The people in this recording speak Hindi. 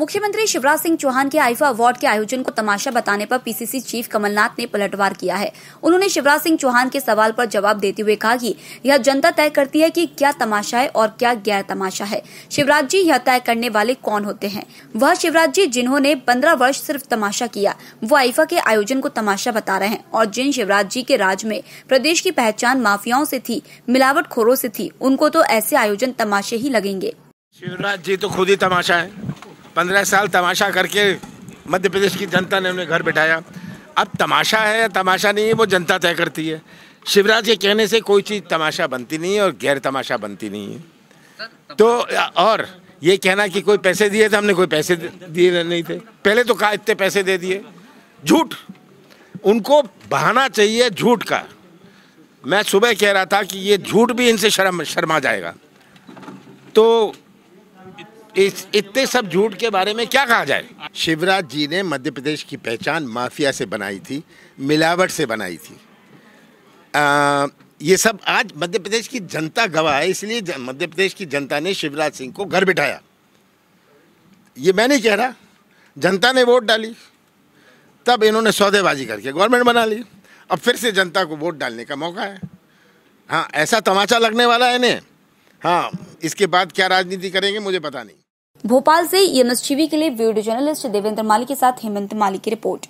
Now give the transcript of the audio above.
मुख्यमंत्री शिवराज सिंह चौहान के आईफा अवार्ड के आयोजन को तमाशा बताने पर पीसीसी चीफ कमलनाथ ने पलटवार किया है उन्होंने शिवराज सिंह चौहान के सवाल पर जवाब देते हुए कहा कि यह जनता तय करती है कि क्या तमाशा है और क्या गैर तमाशा है शिवराज जी यह तय करने वाले कौन होते हैं वह शिवराज जी जिन्होंने पंद्रह वर्ष सिर्फ तमाशा किया वो आईफा के आयोजन को तमाशा बता रहे हैं और जिन शिवराज जी के राज में प्रदेश की पहचान माफियाओं से थी मिलावट खोरों से थी उनको तो ऐसे आयोजन तमाशे ही लगेंगे शिवराज जी तो खुद ही तमाशा है पंद्रह साल तमाशा करके मध्य प्रदेश की जनता ने उन्हें घर बैठाया अब तमाशा है या तमाशा नहीं है वो जनता तय करती है शिवराज के कहने से कोई चीज़ तमाशा बनती नहीं है और गैर तमाशा बनती नहीं है तो और ये कहना कि कोई पैसे दिए थे हमने कोई पैसे दिए नहीं थे पहले तो कहा इतने पैसे दे दिए झूठ उनको बहाना चाहिए झूठ का मैं सुबह कह रहा था कि ये झूठ भी इनसे शर्म शर्मा जाएगा तो इस इतने सब झूठ के बारे में क्या कहा जाए शिवराज जी ने मध्य प्रदेश की पहचान माफिया से बनाई थी मिलावट से बनाई थी आ, ये सब आज मध्य प्रदेश की जनता गवाह है इसलिए मध्य प्रदेश की जनता ने शिवराज सिंह को घर बिठाया ये मैं नहीं कह रहा जनता ने वोट डाली तब इन्होंने सौदेबाजी करके गवर्नमेंट बना ली अब फिर से जनता को वोट डालने का मौका है हाँ ऐसा तमाचा लगने वाला है इन्हें हाँ इसके बाद क्या राजनीति करेंगे मुझे पता नहीं भोपाल से टीवी के लिए वीडियो जर्नलिस्ट देवेंद्र माली के साथ हेमंत माली की रिपोर्ट